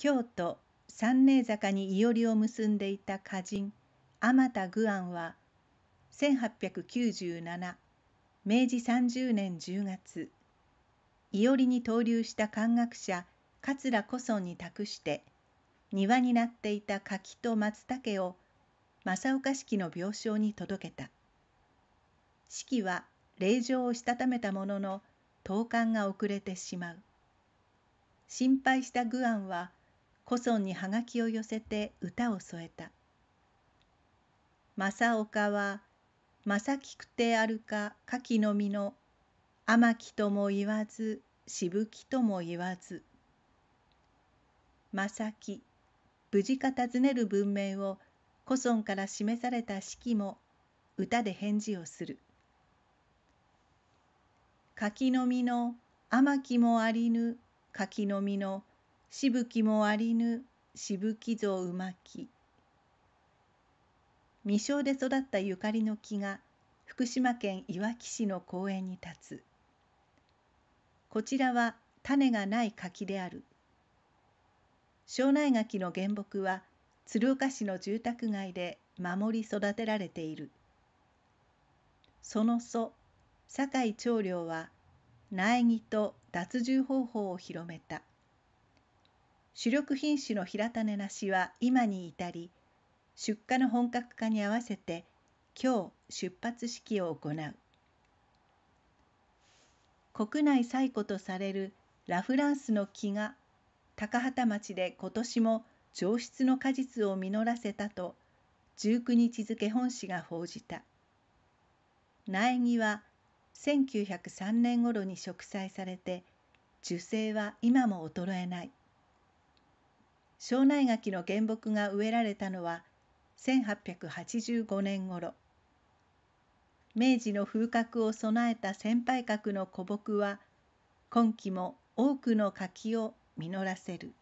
京都三名坂に庵を結んでいた歌人天田愚庵は1897明治30年10月庵に投留した漢学者桂古尊に託して庭になっていた柿と松茸を正岡式の病床に届けた式は霊状をしたためたものの投函が遅れてしまう心配した愚安は古村にはがきを寄せて歌を添えた正岡は正きくてあるか柿の実の甘きとも言わずしぶきとも言わず正木無事か尋ねる文明を古村から示された式も歌で返事をする柿の実の甘きもありぬ柿の実のしぶきもありぬしぶきぞうまき未生で育ったゆかりの木が福島県いわき市の公園に立つこちらは種がない柿である庄内柿の原木は鶴岡市の住宅街で守り育てられているその祖酒井長領は苗木と脱獣方法を広めた主力品種の平種なしは今に至り出荷の本格化に合わせて今日出発式を行う国内最古とされるラ・フランスの木が高畑町で今年も上質の果実を実らせたと19日付本誌が報じた苗木は1903年頃に植栽されて樹勢は今も衰えない庄内柿の原木が植えられたのは1885年頃明治の風格を備えた先輩格の古木は今期も多くの柿を実らせる。